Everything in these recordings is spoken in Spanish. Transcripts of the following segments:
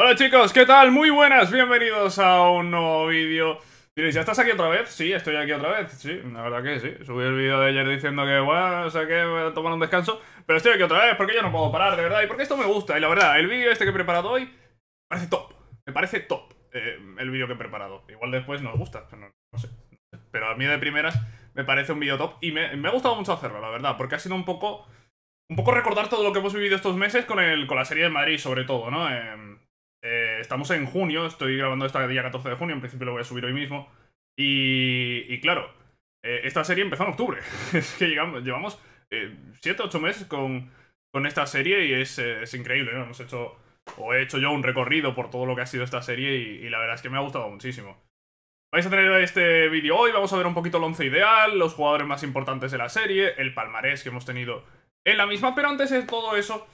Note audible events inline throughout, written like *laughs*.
Hola chicos, ¿qué tal? Muy buenas, bienvenidos a un nuevo vídeo Diréis, ¿ya estás aquí otra vez? Sí, estoy aquí otra vez, sí, la verdad que sí Subí el vídeo de ayer diciendo que, bueno, o sea que voy a tomar un descanso Pero estoy aquí otra vez porque yo no puedo parar, de verdad, y porque esto me gusta Y la verdad, el vídeo este que he preparado hoy me parece top Me parece top eh, el vídeo que he preparado Igual después nos gusta, no, no, sé Pero a mí de primeras me parece un vídeo top Y me, ha gustado mucho hacerlo, la verdad, porque ha sido un poco... Un poco recordar todo lo que hemos vivido estos meses con, el, con la serie de Madrid, sobre todo, ¿no? Em, eh, estamos en junio, estoy grabando esta día 14 de junio, en principio lo voy a subir hoy mismo. Y, claro, eh, esta serie empezó en octubre. *laughs* es que llevamos 7, eh, 8 meses con, esta serie y es, increíble, Hemos hecho, o he hecho yo un recorrido por todo lo que ha sido esta serie y, la verdad es que me ha gustado muchísimo. Vais a tener este vídeo hoy, vamos a ver un poquito el once ideal, los jugadores más importantes de la serie, el palmarés que hemos tenido en la misma, pero antes de todo eso,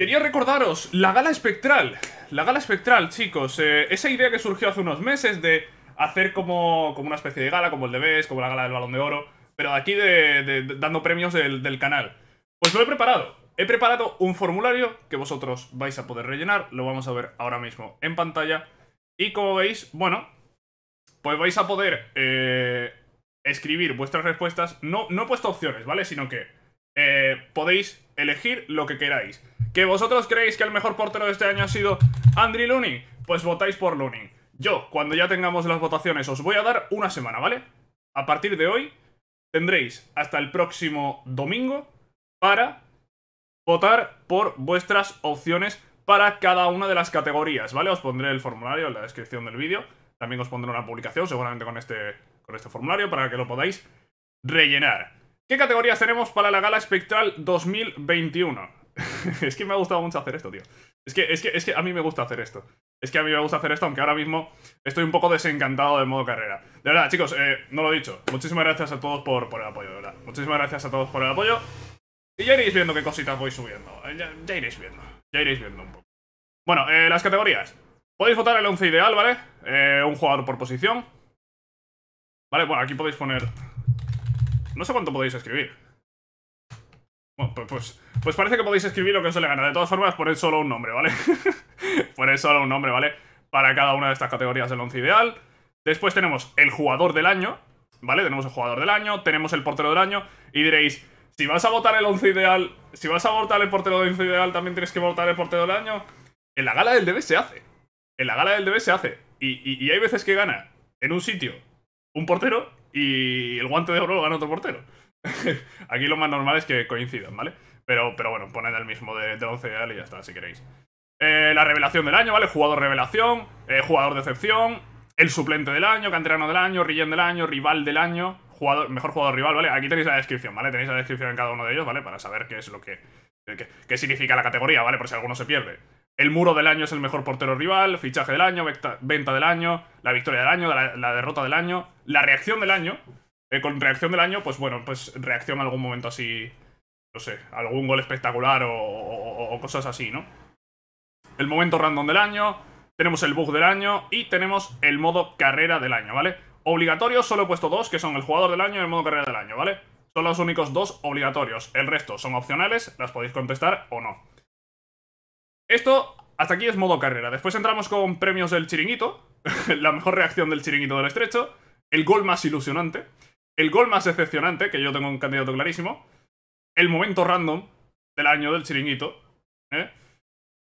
Quería recordaros, la gala espectral. La gala espectral, chicos. Eh, esa idea que surgió hace unos meses de hacer como, como una especie de gala, como el de BES, como la gala del Balón de Oro, pero aquí de, dando premios del, canal. Pues lo he preparado. He preparado un formulario que vosotros vais a poder rellenar. Lo vamos a ver ahora mismo en pantalla. Y como veis, bueno, pues vais a poder eh, escribir vuestras respuestas. No, no he puesto opciones, ¿vale? Sino que... Eh, podéis elegir lo que queráis. ¿Que vosotros creéis que el mejor portero de este año ha sido Andriy Looney? Pues votáis por Looney Yo, cuando ya tengamos las votaciones, os voy a dar una semana, ¿vale? A partir de hoy tendréis hasta el próximo domingo para votar por vuestras opciones para cada una de las categorías, ¿vale? Os pondré el formulario en la descripción del vídeo. También os pondré una publicación seguramente con este, con este formulario para que lo podáis rellenar. ¿Qué categorías tenemos para la gala espectral 2021? *laughs* es que me ha gustado mucho hacer esto, tío. Es que, es, que, es que a mí me gusta hacer esto. Es que a mí me gusta hacer esto, aunque ahora mismo estoy un poco desencantado del modo carrera. De verdad, chicos, eh, no lo he dicho. Muchísimas gracias a todos por, el apoyo, de verdad. Muchísimas gracias a todos por el apoyo. Y ya iréis viendo qué cositas voy subiendo. Eh, ya, iréis viendo. Ya iréis viendo un poco. Bueno, eh, las categorías. Podéis votar el 11 ideal, ¿vale? un jugador por posición. Vale, bueno, aquí podéis poner no sé cuánto podéis escribir. Bueno, pues, pues, pues, parece que podéis escribir lo que os le gana. De todas formas, poned solo un nombre, ¿vale? *laughs* poned solo un nombre, ¿vale? Para cada una de estas categorías del once ideal. Después tenemos el jugador del año, ¿vale? Tenemos el jugador del año, tenemos el portero del año. Y diréis, si vas a votar el once ideal, si vas a votar el portero del once ideal, también tienes que votar el portero del año. En la gala del DB se hace. En la gala del DB se hace. y hay veces que gana en un sitio un portero y el guante de oro lo gana otro portero. *laughs* Aquí lo más normal es que coincidan, ¿vale? Pero, bueno, poned el mismo de, de 11 y ya está, si queréis. Eh, la revelación del año, ¿vale? Jugador revelación, eh, jugador de excepción, el suplente del año, canterano del año, Rillén del año, rival del año, jugador, mejor jugador rival, ¿vale? Aquí tenéis la descripción, ¿vale? Tenéis la descripción en cada uno de ellos, ¿vale? Para saber qué es lo que... qué significa la categoría, ¿vale? Por si alguno se pierde. El muro del año es el mejor portero rival, fichaje del año, venta del año, la victoria del año, la, derrota del año, la reacción del año. Eh, con reacción del año, pues bueno, pues reacción a algún momento así, no sé, algún gol espectacular o, o cosas así, ¿no? El momento random del año, tenemos el bug del año y tenemos el modo carrera del año, ¿vale? Obligatorios solo he puesto dos, que son el jugador del año y el modo carrera del año, ¿vale? Son los únicos dos obligatorios. El resto son opcionales, las podéis contestar o no. Esto, hasta aquí es modo carrera. Después entramos con premios del chiringuito, *laughs* la mejor reacción del chiringuito del estrecho, el gol más ilusionante, el gol más decepcionante, que yo tengo un candidato clarísimo, el momento random del año del chiringuito. ¿eh?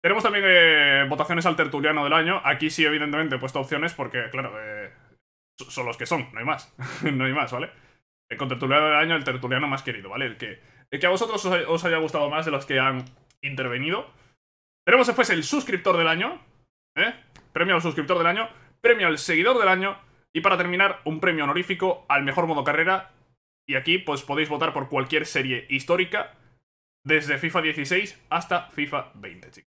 Tenemos también eh, votaciones al tertuliano del año. Aquí sí, evidentemente, he puesto opciones porque, claro, eh, son los que son, no hay más. *laughs* no hay más, ¿vale? El tertuliano del año, el tertuliano más querido, ¿vale? El que, que a vosotros os haya gustado más de los que han intervenido. Tenemos después el suscriptor del año, ¿eh? Premio al suscriptor del año, premio al seguidor del año y para terminar un premio honorífico al mejor modo carrera. Y aquí pues podéis votar por cualquier serie histórica desde FIFA 16 hasta FIFA 20, chicos.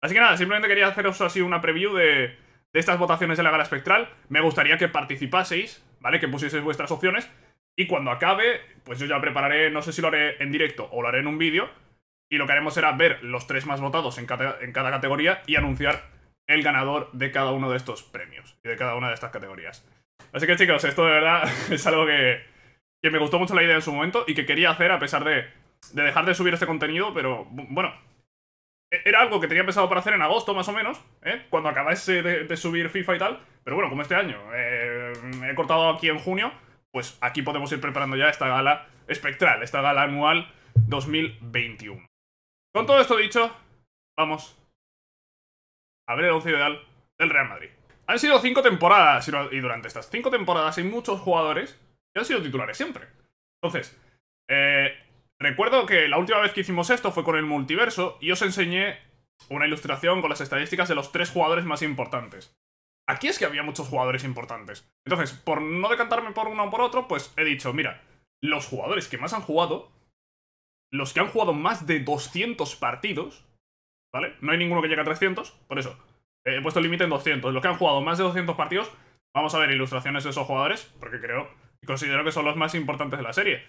Así que nada, simplemente quería haceros así una preview de, estas votaciones de la gala espectral. Me gustaría que participaseis, ¿vale? Que pusieseis vuestras opciones. Y cuando acabe, pues yo ya prepararé, no sé si lo haré en directo o lo haré en un vídeo, y lo que haremos será ver los tres más votados en cada, categoría y anunciar el ganador de cada uno de estos premios y de cada una de estas categorías. Así que chicos, esto de verdad *laughs* es algo que, me gustó mucho la idea en su momento y que quería hacer a pesar de, dejar de subir este contenido, pero bueno, e-, era algo que tenía pensado para hacer en agosto, más o menos, ¿eh? cuando acabase de, subir FIFA y tal. Pero bueno, como este año eh, he cortado aquí en junio, pues aquí podemos ir preparando ya esta gala espectral, esta gala anual 2021. Con todo esto dicho, vamos a ver el once del Real Madrid. Han sido cinco temporadas y durante estas cinco temporadas hay muchos jugadores que han sido titulares siempre. Entonces, eh, recuerdo que la última vez que hicimos esto fue con el multiverso y os enseñé una ilustración con las estadísticas de los tres jugadores más importantes. Aquí es que había muchos jugadores importantes. Entonces, por no decantarme por uno o por otro, pues he dicho, mira, los jugadores que más han jugado los que han jugado más de 200 partidos, ¿vale? No hay ninguno que llegue a 300, por eso. Eh, he puesto el límite en 200. Los que han jugado más de 200 partidos, vamos a ver ilustraciones de esos jugadores, porque creo y considero que son los más importantes de la serie.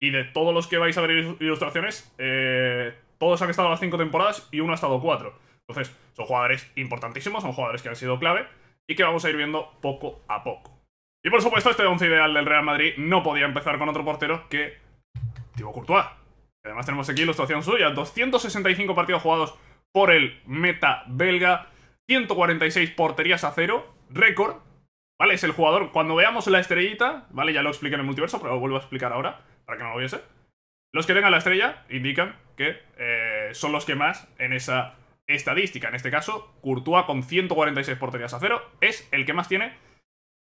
Y de todos los que vais a ver ilustraciones, eh, todos han estado las 5 temporadas y uno ha estado 4. Entonces, son jugadores importantísimos, son jugadores que han sido clave y que vamos a ir viendo poco a poco. Y por supuesto, este once ideal del Real Madrid no podía empezar con otro portero que Thibaut Courtois. Además tenemos aquí ilustración suya, 265 partidos jugados por el meta belga, 146 porterías a cero, récord, ¿vale? Es el jugador, cuando veamos la estrellita, ¿vale? Ya lo expliqué en el multiverso, pero lo vuelvo a explicar ahora, para que no lo viese. Los que tengan la estrella indican que eh, son los que más en esa estadística. En este caso, Courtois con 146 porterías a cero es el que más tiene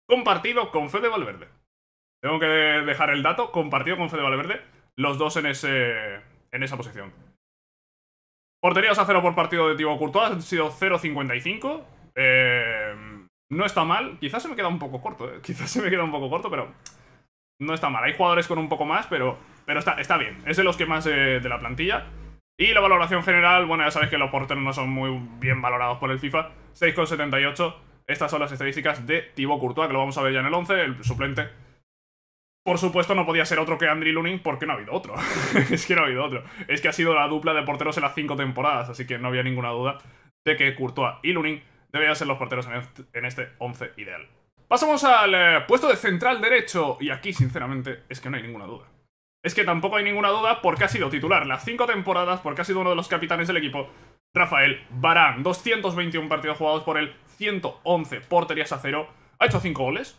compartido con Fede Valverde. Tengo que dejar el dato, compartido con Fede Valverde los dos en, ese, en esa posición. Porterías a cero por partido de Thibaut Courtois han sido 0.55. Eh, no está mal. Quizás se me queda un poco corto, eh. *laughs* Quizás se me queda un poco corto, pero no está mal. Hay jugadores con un poco más, pero, pero está, bien. Es de los que más eh, de la plantilla. Y la valoración general, bueno, ya sabéis que los porteros no son muy bien valorados por el FIFA. 6,78. Estas son las estadísticas de Tibo Courtois, que lo vamos a ver ya en el 11, el suplente por supuesto, no podía ser otro que Andriy Lunin porque no ha habido otro. *laughs* es que no ha habido otro. Es que ha sido la dupla de porteros en las cinco temporadas, así que no había ninguna duda de que Courtois y Lunin debían ser los porteros en este 11 este ideal. Pasamos al eh, puesto de central derecho, y aquí, sinceramente, es que no hay ninguna duda. Es que tampoco hay ninguna duda porque ha sido titular las cinco temporadas, porque ha sido uno de los capitanes del equipo, Rafael Barán. 221 partidos jugados por él, 111 porterías a cero, ha hecho 5 goles,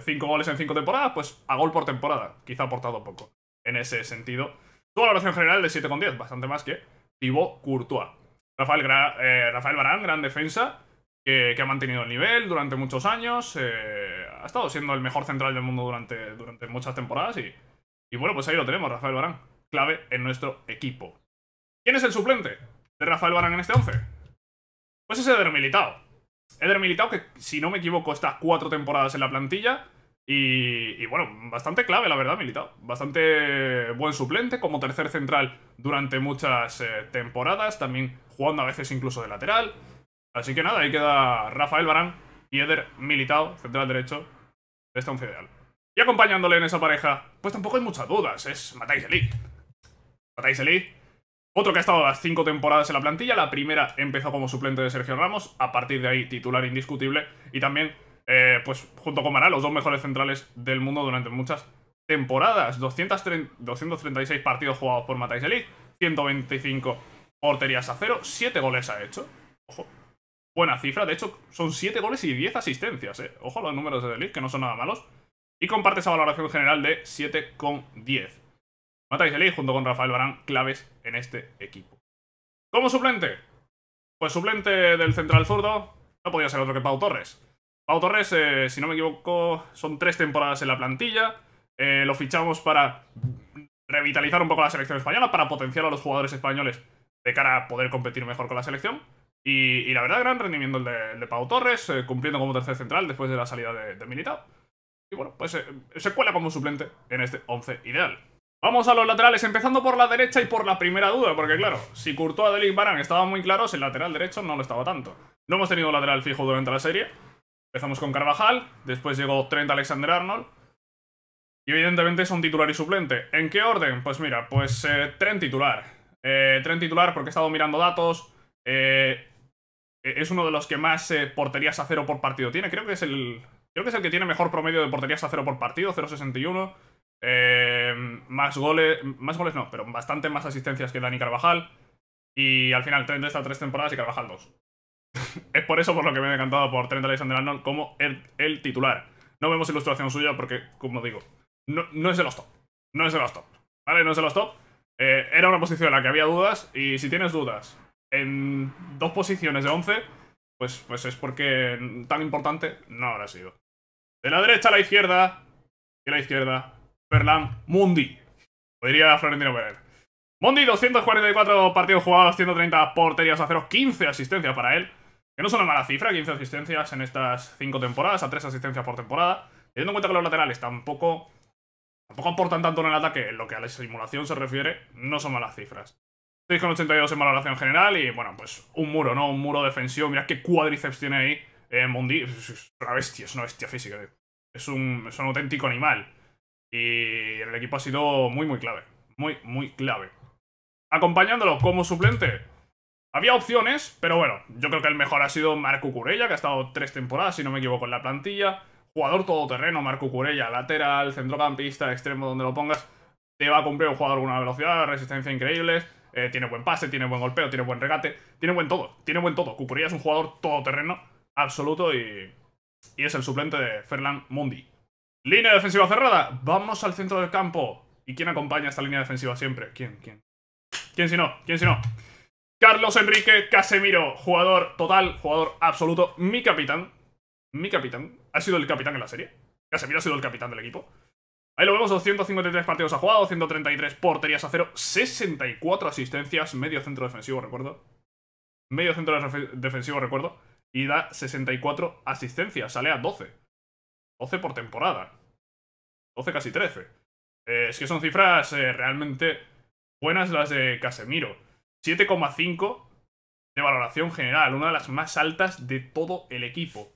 5 eh, goles en 5 temporadas, pues a gol por temporada. Quizá ha aportado poco en ese sentido. Tuvo valoración general de con 7,10, bastante más que Thibaut Courtois. Rafael, eh, Barán, gran defensa, que, ha mantenido el nivel durante muchos años. Eh, ha estado siendo el mejor central del mundo durante, durante muchas temporadas. Y, bueno, pues ahí lo tenemos, Rafael Barán. Clave en nuestro equipo. ¿Quién es el suplente de Rafael Barán en este 11? Pues ese de Militao. Eder Militao, que si no me equivoco, está cuatro temporadas en la plantilla. Y, bueno, bastante clave, la verdad, Militao. Bastante buen suplente, como tercer central durante muchas eh, temporadas, también jugando a veces incluso de lateral. Así que nada, ahí queda Rafael Barán y Eder Militao, central derecho, de un once Y acompañándole en esa pareja, pues tampoco hay muchas dudas, es Matáis Elite. Matáis Elite otro que ha estado las cinco temporadas en la plantilla. La primera empezó como suplente de Sergio Ramos. A partir de ahí, titular indiscutible. Y también, eh, pues, junto con Mará, los dos mejores centrales del mundo durante muchas temporadas. 236 partidos jugados por Matais Elite. 125 porterías a cero. 7 goles ha hecho. Ojo. Buena cifra. De hecho, son 7 goles y 10 asistencias. Eh. Ojo los números de Elite, que no son nada malos. Y comparte esa valoración general de 7,10. Matai Selly junto con Rafael Barán, claves en este equipo. ¿Como suplente? Pues suplente del central zurdo no podía ser otro que Pau Torres. Pau Torres, eh, si no me equivoco, son tres temporadas en la plantilla. Eh, lo fichamos para revitalizar un poco la selección española, para potenciar a los jugadores españoles de cara a poder competir mejor con la selección. Y, la verdad, gran rendimiento el de, Pau Torres, eh, cumpliendo como tercer central después de la salida de, de Y bueno, pues se cuela como suplente en este 11 ideal. Vamos a los laterales, empezando por la derecha y por la primera duda, porque claro, si Courtois, Delic, Baran estaba muy claros, el lateral derecho no lo estaba tanto. No hemos tenido lateral fijo durante la serie. Empezamos con Carvajal, después llegó Trent Alexander-Arnold. Y evidentemente son titular y suplente. ¿En qué orden? Pues mira, pues tren eh, Trent titular. Tren eh, Trent titular porque he estado mirando datos. Eh, e-, es uno de los que más porterías a cero por partido tiene. Creo que es el... Creo que es el que tiene mejor promedio de porterías a cero por partido, 0.61. Eh, más goles, más goles no, pero bastante más asistencias que Dani Carvajal. Y al final, Trent está tres temporadas y Carvajal dos. *laughs* es por eso por lo que me he encantado por Trent Alexander-Arnold como el, titular. No vemos ilustración suya porque, como digo, no, no, es el los top. No es el los top. ¿Vale? No es de los top. Eh, era una posición en la que había dudas y si tienes dudas en dos posiciones de 11, pues, pues es porque tan importante no habrá sido. De la derecha a la izquierda. Y la izquierda Berlán Mundi. Podría Florentino Pérez. Mundi, 244 partidos jugados, 130 porterías a 0, 15 asistencias para él. Que no son una mala cifra, 15 asistencias en estas 5 temporadas, a 3 asistencias por temporada. Teniendo en cuenta que los laterales tampoco, tampoco aportan tanto en el ataque, en lo que a la simulación se refiere, no son malas cifras. 6,82 en valoración general y, bueno, pues un muro, ¿no? Un muro defensivo. Mirad qué cuádriceps tiene ahí eh, Mundi. Es una bestia, es una bestia física, Es un, es un auténtico animal. Y el equipo ha sido muy, muy clave. Muy, muy clave. Acompañándolo como suplente. Había opciones, pero bueno, yo creo que el mejor ha sido Marco Curella, que ha estado tres temporadas, si no me equivoco, en la plantilla. Jugador todoterreno, Marco Curella, lateral, centrocampista, extremo, donde lo pongas. Te va a cumplir un jugador con una velocidad, resistencia increíbles. Eh, tiene buen pase, tiene buen golpeo, tiene buen regate, tiene buen todo, tiene buen todo. Curella es un jugador todoterreno, absoluto y, y es el suplente de Ferland Mundi. Línea defensiva cerrada. Vamos al centro del campo. ¿Y quién acompaña esta línea defensiva siempre? ¿Quién? ¿Quién? ¿Quién si no? ¿Quién si no? Carlos Enrique Casemiro, jugador total, jugador absoluto, mi capitán. Mi capitán. Ha sido el capitán en la serie. Casemiro ha sido el capitán del equipo. Ahí lo vemos, 253 partidos ha jugado, 133 porterías a cero, 64 asistencias, medio centro defensivo, recuerdo. Medio centro defensivo, recuerdo. Y da 64 asistencias, sale a 12. 12 por temporada. 12, casi 13. Eh, es que son cifras eh, realmente buenas las de Casemiro. 7,5 de valoración general, una de las más altas de todo el equipo.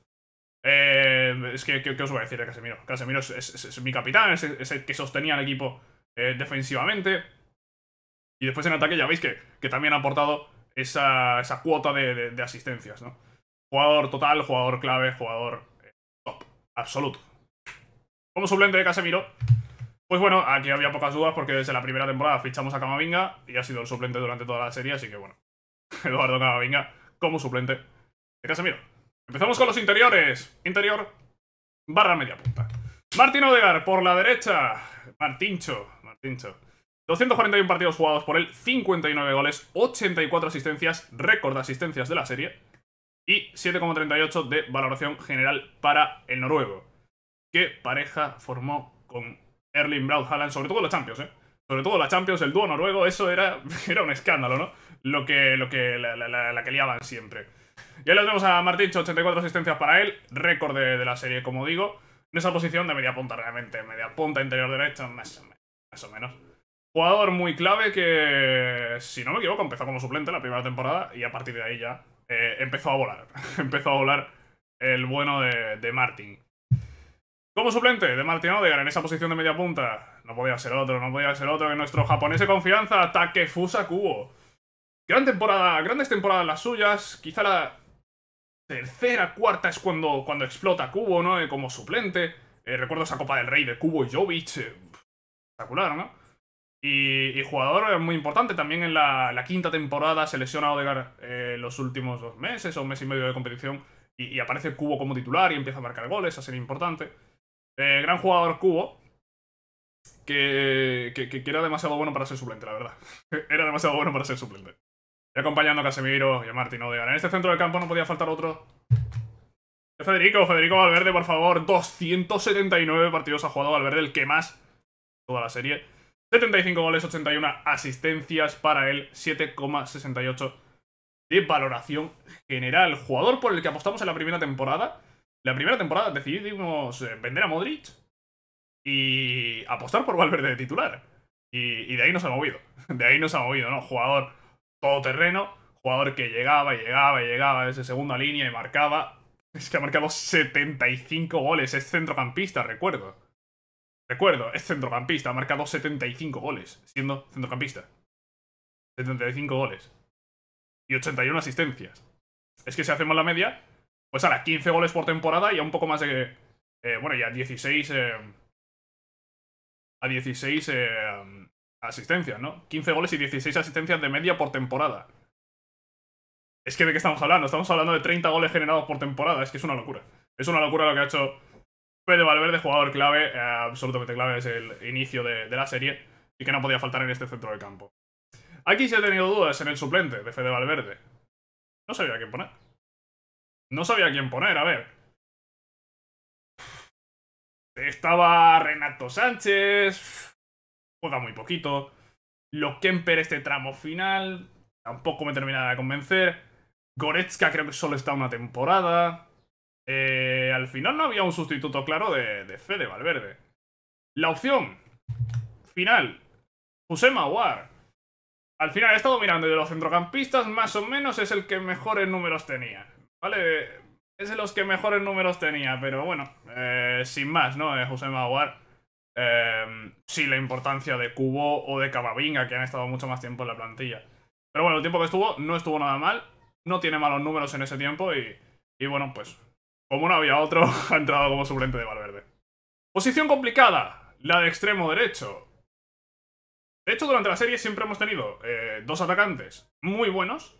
Eh, es que, ¿qué, os voy a decir de Casemiro? Casemiro es, mi capitán, es, el que sostenía el equipo defensivamente. Y después en ataque ya veis que, también ha aportado esa, cuota de, de asistencias, ¿no? Jugador total, jugador clave, jugador absoluto. Como suplente de Casemiro, pues bueno, aquí había pocas dudas porque desde la primera temporada fichamos a Camavinga y ha sido el suplente durante toda la serie, así que bueno, *laughs* Eduardo Camavinga como suplente de Casemiro. Empezamos con los interiores. Interior, barra media punta. Martín Odegar por la derecha. Martincho, Martincho. 241 partidos jugados por él, 59 goles, 84 asistencias, récord de asistencias de la serie y 7,38 de valoración general para el noruego. Qué pareja formó con Erling Braut Haaland, sobre todo los la Champions, ¿eh? Sobre todo los la Champions, el dúo noruego, eso era, *laughs* era un escándalo, ¿no? Lo que, lo que, la, que liaban siempre. Y ahí tenemos a Martín, 84 asistencias para él, récord de, la serie, como digo. En esa posición de media punta realmente, media punta interior derecha, más, más o menos. Jugador muy clave que, si no me equivoco, empezó como suplente la primera temporada y a partir de ahí ya eh, empezó a volar. *laughs* empezó a volar el bueno de, de Martin. Como suplente de Martin Odegaard en esa posición de media punta. No podía ser otro, no podía ser otro que nuestro japonés de confianza, Takefusa Kubo. Gran temporada, grandes temporadas las suyas. Quizá la tercera, cuarta es cuando, cuando explota Kubo, ¿no? Eh, como suplente. Eh, recuerdo esa Copa del Rey de Kubo y Jovic. espectacular, ¿no? Y, jugador muy importante. También en la, quinta temporada se lesiona Odegar eh, los últimos dos meses o un mes y medio de competición. Y, aparece Cubo como titular y empieza a marcar goles, a ser importante. Eh, gran jugador Cubo. Que, era demasiado bueno para ser suplente, la verdad. *laughs* era demasiado bueno para ser suplente. Y acompañando a Casemiro y a Martín Odegar. En este centro del campo no podía faltar otro. Federico, Federico Valverde, por favor. 279 partidos ha jugado Valverde, el que más. Toda la serie. 75 goles, 81 asistencias para él, 7,68 de valoración general. Jugador por el que apostamos en la primera temporada. La primera temporada decidimos eh, vender a Modric y apostar por Valverde de titular. Y, de ahí nos ha movido. *laughs* De ahí nos ha movido, ¿no? Jugador todoterreno, jugador que llegaba y llegaba y llegaba desde segunda línea y marcaba. Es que ha marcado 75 goles, es centrocampista, recuerdo. Recuerdo, es centrocampista, ha marcado 75 goles, siendo centrocampista. 75 goles. Y 81 asistencias. Es que si hacemos la media, pues ahora 15 goles por temporada y a un poco más de... Eh, bueno, ya 16... a 16 eh, eh, asistencias, ¿no? 15 goles y 16 asistencias de media por temporada. Es que de qué estamos hablando? Estamos hablando de 30 goles generados por temporada. Es que es una locura. Es una locura lo que ha hecho Fede Valverde, jugador clave, eh, absolutamente clave, es el inicio de, la serie y que no podía faltar en este centro de campo. Aquí sí he tenido dudas en el suplente de Fede Valverde. No sabía a quién poner. No sabía quién poner, a ver. Estaba Renato Sánchez. Juega muy poquito. Lo Kemper este tramo final. Tampoco me terminaba de convencer. Goretzka creo que solo está una temporada. Eh, al final no había un sustituto claro de, de Fede Valverde. La opción final, José Maguar. Al final he estado mirando y de los centrocampistas más o menos es el que mejores números tenía. ¿Vale? Es de los que mejores números tenía, pero bueno, eh, sin más, ¿no? Eh, José Maguar. sí, la importancia de Cubo o de Cavavinga, que han estado mucho más tiempo en la plantilla. Pero bueno, el tiempo que estuvo no estuvo nada mal. No tiene malos números en ese tiempo y, y bueno, pues como no había otro, *laughs* ha entrado como suplente de Valverde. Posición complicada, la de extremo derecho. De hecho, durante la serie siempre hemos tenido eh, dos atacantes muy buenos.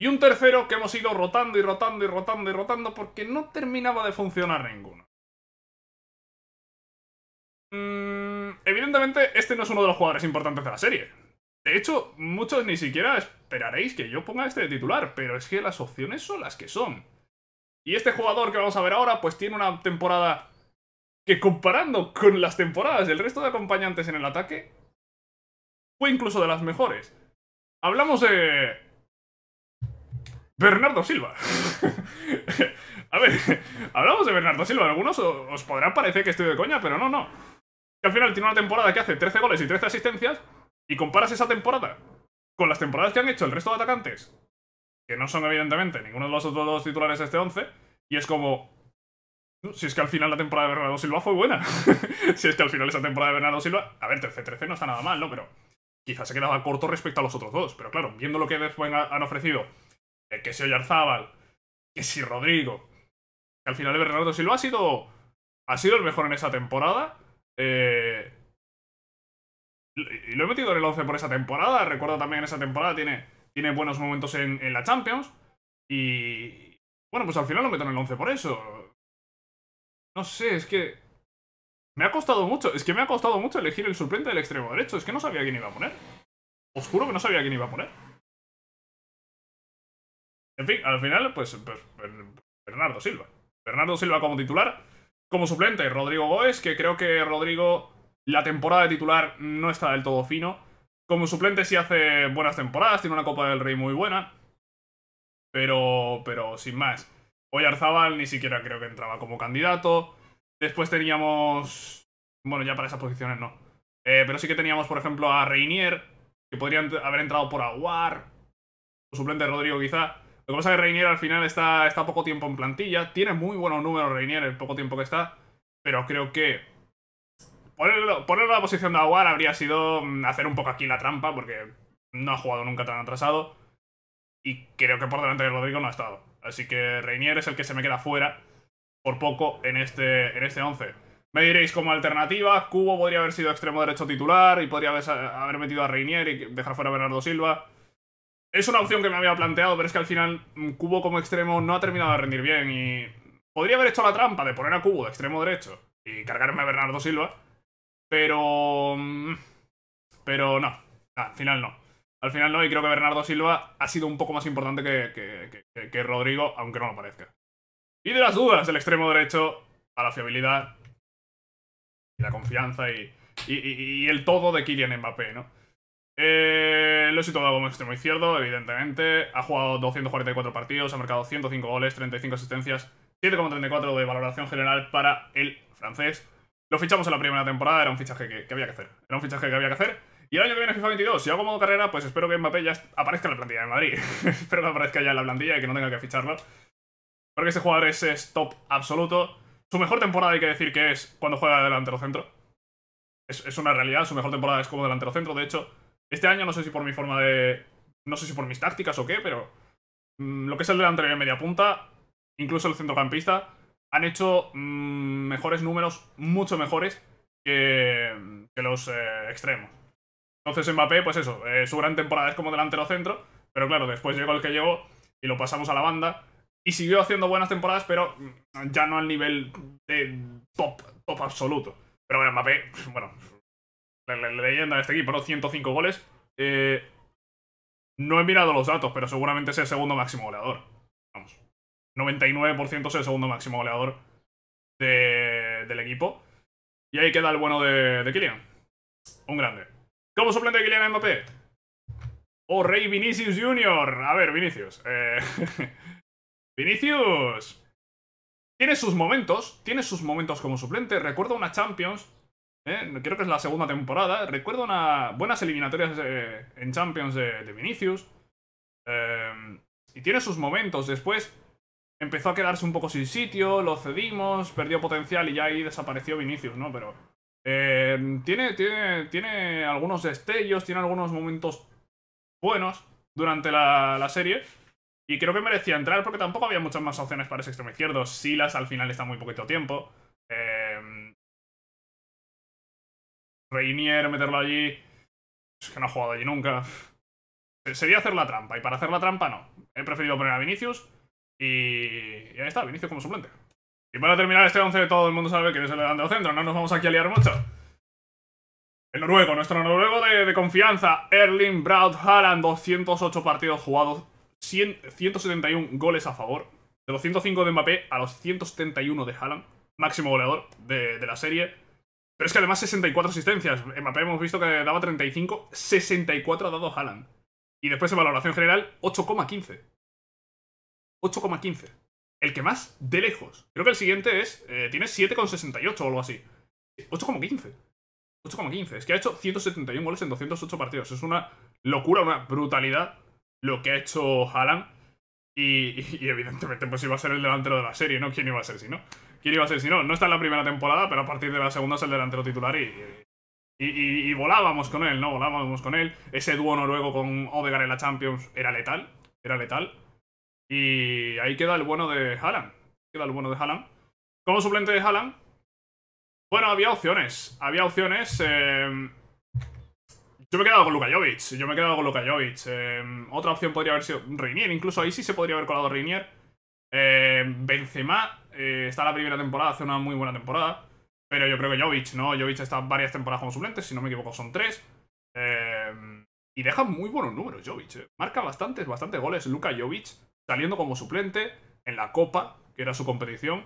Y un tercero que hemos ido rotando y rotando y rotando y rotando porque no terminaba de funcionar ninguno. Mm, evidentemente, este no es uno de los jugadores importantes de la serie. De hecho, muchos ni siquiera esperaréis que yo ponga este de titular, pero es que las opciones son las que son. Y este jugador que vamos a ver ahora, pues tiene una temporada que comparando con las temporadas del resto de acompañantes en el ataque, fue incluso de las mejores. Hablamos de... Bernardo Silva. *laughs* a ver, hablamos de Bernardo Silva. Algunos os podrán parecer que estoy de coña, pero no, no. Que al final tiene una temporada que hace 13 goles y 13 asistencias y comparas esa temporada con las temporadas que han hecho el resto de atacantes que no son evidentemente ninguno de los otros dos titulares de este 11, y es como... Si es que al final la temporada de Bernardo Silva fue buena. *laughs* si es que al final esa temporada de Bernardo Silva... A ver, 13-13 no está nada mal, ¿no? Pero quizás se quedaba corto respecto a los otros dos. Pero claro, viendo lo que después han ofrecido, eh, que si Oyarzábal, que si Rodrigo, que al final de Bernardo Silva ha sido, ha sido el mejor en esa temporada. Eh, y lo he metido en el 11 por esa temporada. Recuerdo también en esa temporada tiene tiene buenos momentos en, la Champions. Y, bueno, pues al final lo meto en el 11 por eso. No sé, es que... Me ha costado mucho, es que me ha costado mucho elegir el suplente del extremo derecho. Es que no sabía quién iba a poner. Os juro que no sabía quién iba a poner. En fin, al final, pues, Bernardo Silva. Bernardo Silva como titular, como suplente, Rodrigo Goes, que creo que Rodrigo la temporada de titular no está del todo fino. Como suplente sí hace buenas temporadas, tiene una Copa del Rey muy buena. Pero, pero sin más. Hoy Arzabal ni siquiera creo que entraba como candidato. Después teníamos... Bueno, ya para esas posiciones no. Eh, pero sí que teníamos, por ejemplo, a Reinier, que podría haber entrado por Aguar. suplente Rodrigo quizá. Lo que pasa es que Reinier al final está, está poco tiempo en plantilla. Tiene muy buenos números Reinier el poco tiempo que está. Pero creo que ponerlo, ponerlo a la posición de Aguar habría sido mm, hacer un poco aquí la trampa, porque no ha jugado nunca tan atrasado. Y creo que por delante de Rodrigo no ha estado. Así que Reinier es el que se me queda fuera por poco en este, en este 11. Me diréis como alternativa, Cubo podría haber sido extremo derecho titular y podría haber, haber metido a Reinier y dejar fuera a Bernardo Silva. Es una opción que me había planteado, pero es que al final mm, Cubo como extremo no ha terminado de rendir bien y podría haber hecho la trampa de poner a Cubo de extremo derecho y cargarme a Bernardo Silva pero. Mm, pero no. al final no. Al final no, y creo que Bernardo Silva ha sido un poco más importante que, que, Rodrigo, aunque no lo parezca. Y de las dudas el extremo derecho a la fiabilidad y la confianza y, el todo de Kylian Mbappé, ¿no? Eh, lo he situado como extremo izquierdo, evidentemente. Ha jugado 244 partidos, ha marcado 105 goles, 35 asistencias, 7,34 de valoración general para el francés. Lo fichamos en la primera temporada, era un fichaje que, había que hacer. Era un fichaje que había que hacer. Y el año que viene FIFA 22, si hago modo carrera, pues espero que Mbappé ya aparezca en la plantilla de Madrid. *laughs* espero que aparezca ya en la plantilla y que no tenga que ficharlo. Porque este jugador es, top absoluto. Su mejor temporada hay que decir que es cuando juega de delantero centro. Es, una realidad, su mejor temporada es como delantero centro. De hecho, este año no sé si por mi forma de... No sé si por mis tácticas o qué, pero... Mm, lo que es el delantero y media punta, incluso el centrocampista, han hecho mm, mejores números, mucho mejores que, los eh, extremos. Entonces Mbappé, pues eso, eh, su gran temporada es como delantero centro, pero claro, después llegó el que llegó y lo pasamos a la banda. Y siguió haciendo buenas temporadas, pero mm, ya no al nivel de top, top absoluto. Pero bueno, Mbappé, *laughs* bueno, leyenda de este equipo, 105 goles. Eh, no he mirado los datos, pero seguramente es el segundo máximo goleador. 99% es el segundo máximo goleador del equipo. Y ahí queda el bueno de, de Kylian. Un grande. ¿Cómo suplente de Kylian Mbappé? O oh, Rey Vinicius Jr. A ver, Vinicius. Eh, *laughs* Vinicius. Tiene sus momentos. Tiene sus momentos como suplente. Recuerdo una Champions. Eh, creo que es la segunda temporada. Recuerdo una buenas eliminatorias eh, en Champions de Vinicius. y tiene sus momentos. Después empezó a quedarse un poco sin sitio, lo cedimos, perdió potencial y ya ahí desapareció Vinicius, ¿no? Pero eh, tiene, tiene, tiene algunos destellos, tiene algunos momentos buenos durante la, serie. Y creo que merecía entrar porque tampoco había muchas más opciones para ese extremo izquierdo. Silas al final está muy poquito tiempo. Eh, Reinier, meterlo allí. Es que no ha jugado allí nunca. Sería hacer la trampa, y para hacer la trampa no. He preferido poner a Vinicius y, ahí está, Vinicius como suplente. Y para terminar este 11 todo el mundo sabe que es el delantero centro, no nos vamos aquí a liar mucho. El noruego, nuestro noruego de, confianza, Erling Braut Haaland, 208 partidos jugados, 171 goles a favor. De los 105 de Mbappé a los 171 de Haaland, máximo goleador de, de la serie. Pero es que además 64 asistencias. Mbappé hemos visto que daba 35, 64 ha dado Haaland. Y después en valoración general, 8,15. 8,15. El que más, de lejos. Creo que el siguiente es. Eh, tiene 7,68 o algo así. 8,15. 8,15. Es que ha hecho 171 goles en 208 partidos. Es una locura, una brutalidad lo que ha hecho Haaland. Y, evidentemente, pues iba a ser el delantero de la serie, ¿no? ¿Quién iba a ser si no? ¿Quién iba a ser si no? No está en la primera temporada, pero a partir de la segunda es el delantero titular y, y volábamos con él, ¿no? Volábamos con él. Ese dúo noruego con Odegaard en la Champions era letal. Era letal. Y ahí queda el bueno de Haaland. Queda el bueno de Haaland. Como suplente de Haaland. Bueno, había opciones. Había opciones. Em, yo me he quedado con Luka Jovic. Yo me he quedado con Luka Jovic. Em, otra opción podría haber sido Reinier. Incluso ahí sí se podría haber colado Reinier. Em, eh... Benzema está la primera temporada, hace una muy buena temporada. Pero yo creo que Jovic, ¿no? Jovic está varias temporadas como suplente, si no me equivoco son tres. y deja muy buenos números Jovic. Eh. Marca bastantes, bastantes goles Luka Jovic saliendo como suplente en la Copa, que era su competición.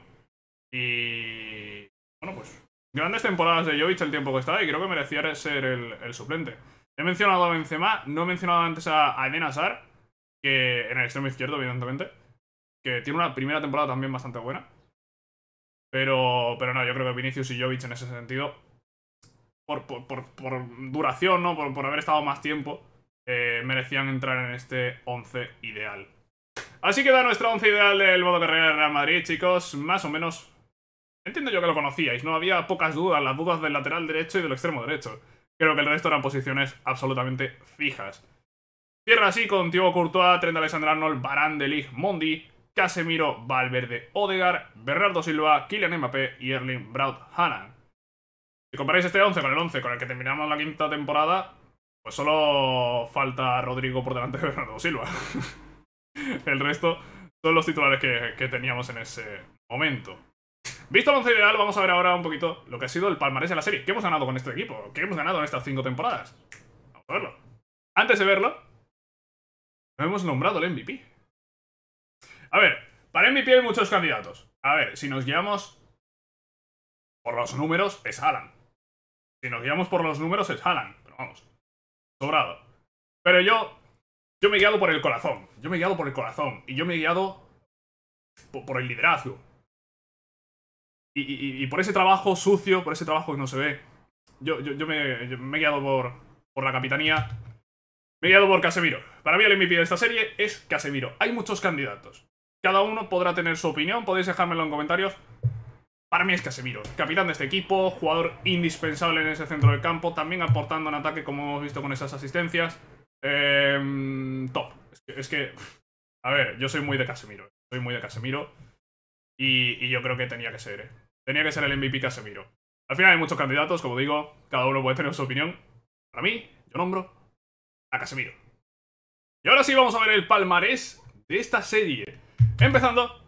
Y bueno, pues grandes temporadas de Jovic el tiempo que estaba y creo que merecía ser el, suplente. He mencionado a Benzema, no he mencionado antes a, Eden Hazard, que en el extremo izquierdo, evidentemente, que tiene una primera temporada también bastante buena. Pero, pero no, yo creo que Vinicius y Jovic en ese sentido, por, duración, ¿no? por, haber estado más tiempo, eh, merecían entrar en este 11 ideal. Así queda nuestra once ideal del modo carrera de Real Madrid, chicos. Más o menos... Entiendo yo que lo conocíais, ¿no? Había pocas dudas, las dudas del lateral derecho y del extremo derecho. Creo que el resto eran posiciones absolutamente fijas. Cierra así con tío Courtois, Trent Alexander-Arnold, Varane, De Ligt, Mondi, Casemiro, Valverde, Odegar, Bernardo Silva, Kylian Mbappé y Erling Braut Haaland. Si comparáis este 11 con el 11 con el que terminamos la quinta temporada, pues solo falta Rodrigo por delante de Bernardo Silva. *laughs* *laughs* El resto son los titulares que, teníamos en ese momento. Visto el once ideal, vamos a ver ahora un poquito lo que ha sido el palmarés de la serie. ¿Qué hemos ganado con este equipo? ¿Qué hemos ganado en estas cinco temporadas? Vamos a verlo. Antes de verlo, no hemos nombrado el MVP. A ver, para MVP hay muchos candidatos. A ver, si nos guiamos por los números, es Alan. Si nos guiamos por los números, es Alan. Pero vamos, sobrado. Pero yo yo me he guiado por el corazón. Yo me he guiado por el corazón. Y yo me he guiado por, el liderazgo. Y, por ese trabajo sucio, por ese trabajo que no se ve. Yo, me, he guiado por, por la capitanía. Me he guiado por Casemiro. Para mí el MVP de esta serie es Casemiro. Hay muchos candidatos. Cada uno podrá tener su opinión. Podéis dejármelo en comentarios. Para mí es Casemiro, capitán de este equipo, jugador indispensable en ese centro del campo, también aportando en ataque como hemos visto con esas asistencias. Em, top. Es que, a ver, yo soy muy de Casemiro. Eh. Soy muy de Casemiro. Y, yo creo que tenía que ser, eh. Tenía que ser el MVP Casemiro. Al final hay muchos candidatos, como digo, cada uno puede tener su opinión. Para mí, yo nombro a Casemiro. Y ahora sí vamos a ver el palmarés de esta serie. Empezando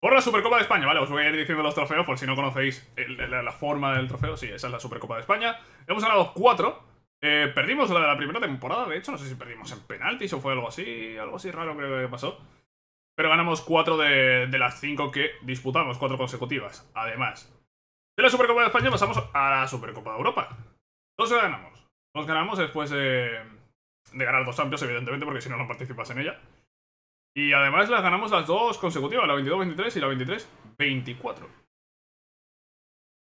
por la Supercopa de España, ¿vale? Os voy a ir diciendo los trofeos por si no conocéis la, forma del trofeo. Sí, esa es la Supercopa de España. Hemos ganado cuatro. Eh, perdimos la de la primera temporada, de hecho, no sé si perdimos en penaltis o fue algo así, algo así raro creo que pasó. Pero ganamos cuatro de, las cinco que disputamos, cuatro consecutivas, además. De la Supercopa de España pasamos a la Supercopa de Europa. Dos ganamos. Dos ganamos después de, ganar dos amplios, evidentemente, porque si no, no participas en ella. Y además las ganamos las dos consecutivas, la 22-23 y la 23-24.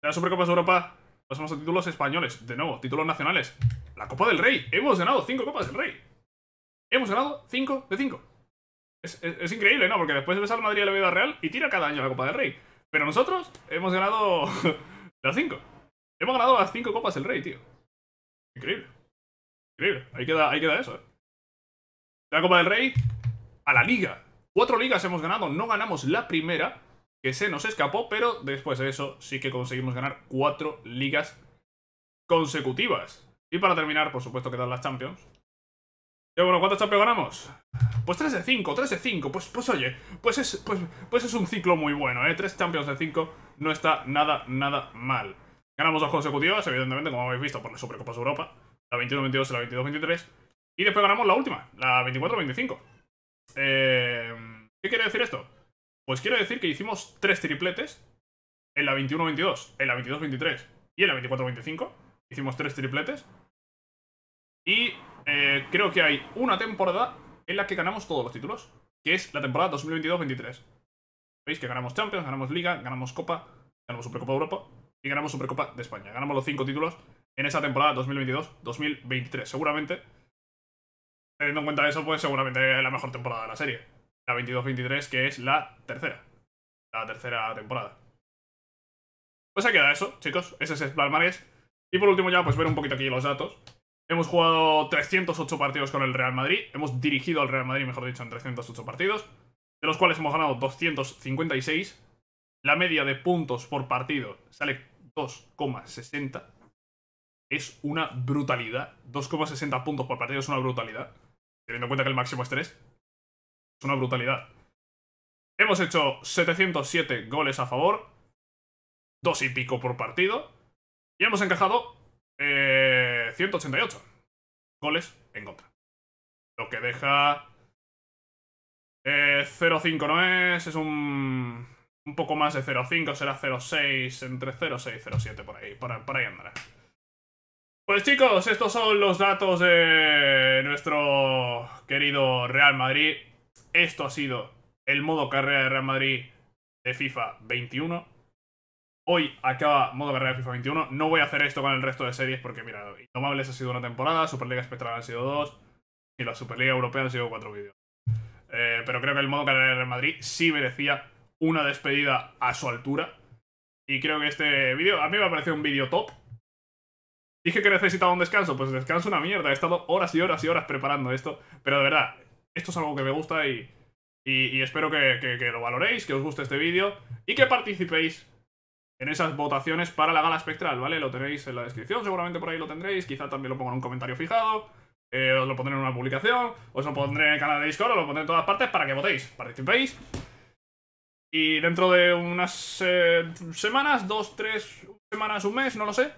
La Supercopa de Europa pasamos a títulos españoles. De nuevo, títulos nacionales. La Copa del Rey. Hemos ganado 5 Copas del Rey. Hemos ganado 5 de 5. Es, increíble, ¿no? Porque después ves al Madrid y la vida real y tira cada año la Copa del Rey. Pero nosotros hemos ganado *laughs* las 5. Hemos ganado las 5 Copas del Rey, tío. Increíble. Increíble. Ahí queda, ahí queda eso, ¿eh? La Copa del Rey a la Liga. Cuatro ligas hemos ganado. No ganamos la primera que se nos escapó, pero después de eso sí que conseguimos ganar cuatro ligas consecutivas. Y para terminar, por supuesto, quedan las Champions. Y bueno, ¿cuántos Champions ganamos? Pues 3 de 5, 3 de 5, pues, pues oye, pues es, pues, pues es un ciclo muy bueno, ¿eh? 3 Champions de 5 no está nada, nada mal. Ganamos dos consecutivas, evidentemente, como habéis visto, por la Supercopa de Europa, la 21-22 y la 22-23. Y después ganamos la última, la 24-25. Eh, ¿Qué quiere decir esto? Pues quiero decir que hicimos tres tripletes en la 21-22, en la 22-23 y en la 24-25. Hicimos tres tripletes. Y eh, creo que hay una temporada en la que ganamos todos los títulos, que es la temporada 2022-23. Veis que ganamos Champions, ganamos Liga, ganamos Copa, ganamos Supercopa de Europa y ganamos Supercopa de España. Ganamos los cinco títulos en esa temporada 2022-2023. Seguramente, teniendo en cuenta eso, pues seguramente la mejor temporada de la serie la 22-23, que es la tercera. La tercera temporada. Pues ha queda eso, chicos. Ese es el Y por último ya, pues ver un poquito aquí los datos. Hemos jugado 308 partidos con el Real Madrid. Hemos dirigido al Real Madrid, mejor dicho, en 308 partidos. De los cuales hemos ganado 256. La media de puntos por partido sale 2,60. Es una brutalidad. 2,60 puntos por partido es una brutalidad. Teniendo en cuenta que el máximo es 3. Es una brutalidad. Hemos hecho 707 goles a favor, dos y pico por partido, y hemos encajado 188 eh, goles en contra. Lo que deja... Eh, 0,5 no es, es un, poco más de 0,5, será 0,6, entre 0,6 y 0,7 por ahí, por ahí andará. Pues chicos, estos son los datos de nuestro querido Real Madrid esto ha sido el modo carrera de Real Madrid de FIFA 21. Hoy acaba modo carrera de FIFA 21. No voy a hacer esto con el resto de series porque, mira, Indomables ha sido una temporada, Superliga Espectral han sido dos y la Superliga Europea han sido cuatro vídeos. Eh, pero creo que el modo carrera de Real Madrid sí merecía una despedida a su altura. Y creo que este vídeo, a mí me ha parecido un vídeo top. Dije que necesitaba un descanso, pues descanso una mierda. He estado horas y horas y horas preparando esto. Pero de verdad, esto es algo que me gusta y, espero que, lo valoréis, que os guste este vídeo y que participéis en esas votaciones para la gala espectral, ¿vale? Lo tenéis en la descripción, seguramente por ahí lo tendréis, quizá también lo pongo en un comentario fijado, eh, os lo pondré en una publicación, os lo pondré en el canal de Discord, os lo pondré en todas partes para que votéis, participéis. Y dentro de unas eh, semanas, dos, tres semanas, un mes, no lo sé,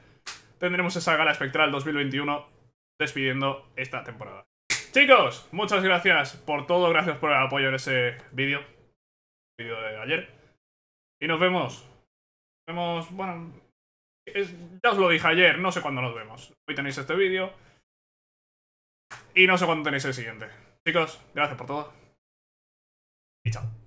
tendremos esa gala espectral 2021 despidiendo esta temporada. Chicos, muchas gracias por todo, gracias por el apoyo en ese vídeo, vídeo de ayer. Y nos vemos. Nos vemos, bueno, ya os lo dije ayer, no sé cuándo nos vemos. Hoy tenéis este vídeo. Y no sé cuándo tenéis el siguiente. Chicos, gracias por todo. Y chao.